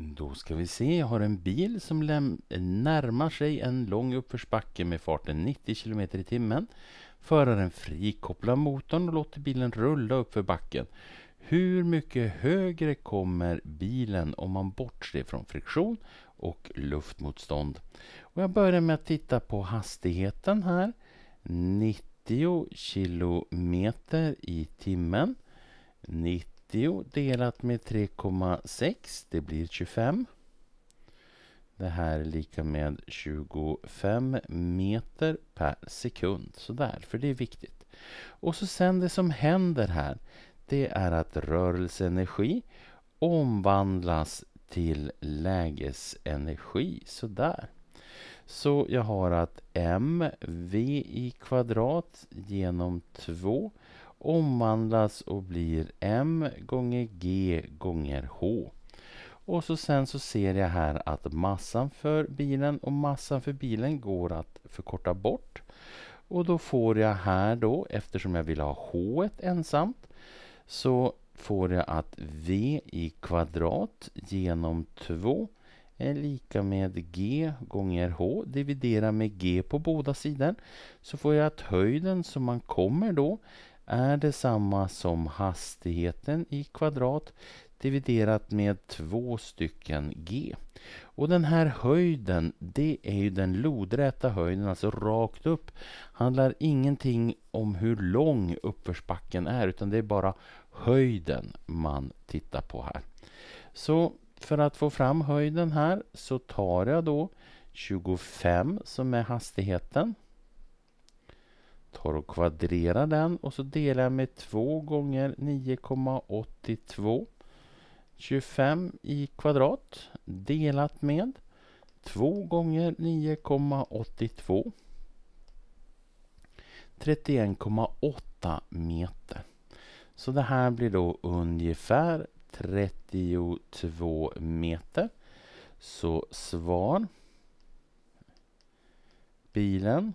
Då ska vi se, jag har en bil som närmar sig en lång uppförsbacke med farten 90 km i timmen. Föraren frikopplar motorn och låter bilen rulla uppför backen. Hur mycket högre kommer bilen om man bortser från friktion och luftmotstånd? Och jag börjar med att titta på hastigheten här. 90 km i timmen. 90 90 delat med 3,6 det blir 25. Det här är lika med 25 meter per sekund. Sådär, för det är viktigt. Och så sen det som händer här, det är att rörelseenergi omvandlas till lägesenergi. Sådär. Så jag har att mv i kvadrat genom 2 omvandlas och blir m gånger g gånger h. Och så sen så ser jag här att massan för bilen och massan för bilen går att förkorta bort. Och då får jag här då, eftersom jag vill ha h ensamt, så får jag att v i kvadrat genom 2 är lika med g gånger h. Dividera med g på båda sidor. Så får jag att höjden som man kommer då är detsamma som hastigheten i kvadrat dividerat med två stycken g. Och den här höjden, det är ju den lodräta höjden, alltså rakt upp. Handlar ingenting om hur lång uppförsbacken är, utan det är bara höjden man tittar på här. Så för att få fram höjden här så tar jag då 25 som är hastigheten tar och kvadrerar den och så delar jag med 2 gånger 9,82. 25 i kvadrat delat med 2 gånger 9,82. 31,8 meter. Så det här blir då ungefär 32 meter. Så svar bilen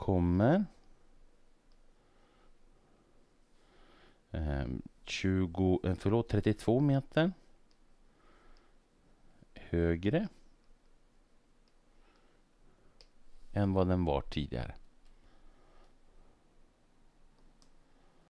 kommer. Ehm, eh, 20, förlåt, 32 meter högre än vad den var tidigare.